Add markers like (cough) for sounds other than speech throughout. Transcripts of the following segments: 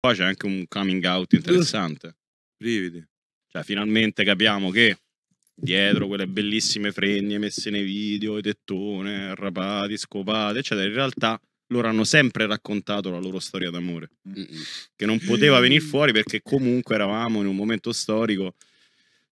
Poi c'è anche un coming out interessante. (laughs) Brividi. Cioè, finalmente capiamo che dietro quelle bellissime fregne messe nei video, i tettone, arrapati, scopate, eccetera, in realtà loro hanno sempre raccontato la loro storia d'amore, che non poteva venire (laughs) fuori perché comunque eravamo in un momento storico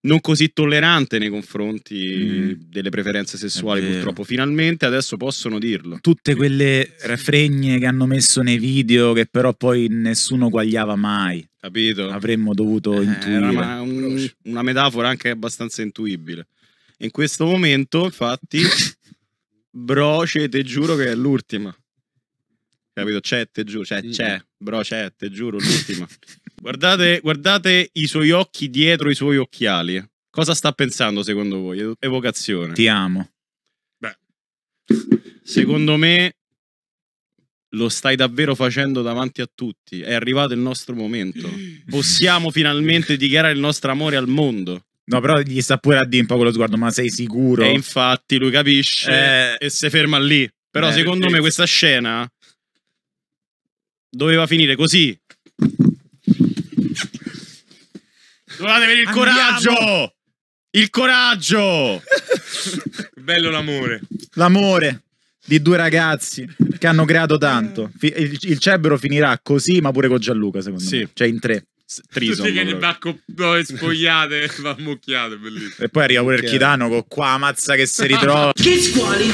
non così tollerante nei confronti mm. delle preferenze sessuali, purtroppo. Finalmente adesso possono dirlo. Tutte quelle refregne che hanno messo nei video, che però poi nessuno guagliava mai. Capito? Avremmo dovuto eh, intuire. Una, un, una metafora anche abbastanza intuibile. In questo momento, infatti, (laughs) broce, te giuro che è l'ultima. Capito? C'è, te giuro, cioè, c'è, c'è, bro, c'è, te giuro, l'ultima. (laughs) Guardate, guardate i suoi occhi dietro i suoi occhiali. Cosa sta pensando secondo voi? Evocazione. Ti amo. Beh, secondo me lo stai davvero facendo davanti a tutti. È arrivato il nostro momento. Possiamo finalmente dichiarare il nostro amore al mondo. No, però gli sta pure a dire un po' quello sguardo, ma sei sicuro? E infatti lui capisce eh... e si ferma lì. Però eh, secondo eh, me questa scena doveva finire così. Dovevate avere il Andiamo. coraggio! Il coraggio! (laughs) Bello l'amore. L'amore di due ragazzi che hanno creato tanto. Il, il Cerbero finirà così, ma pure con Gianluca, secondo sì. me. Cioè in tre. Trison, Tutti che li bacco no, spogliate, (laughs) va mucchiate, bellissimo. E poi arriva pure il Chitano con qua, mazza che si ritrova. che squali?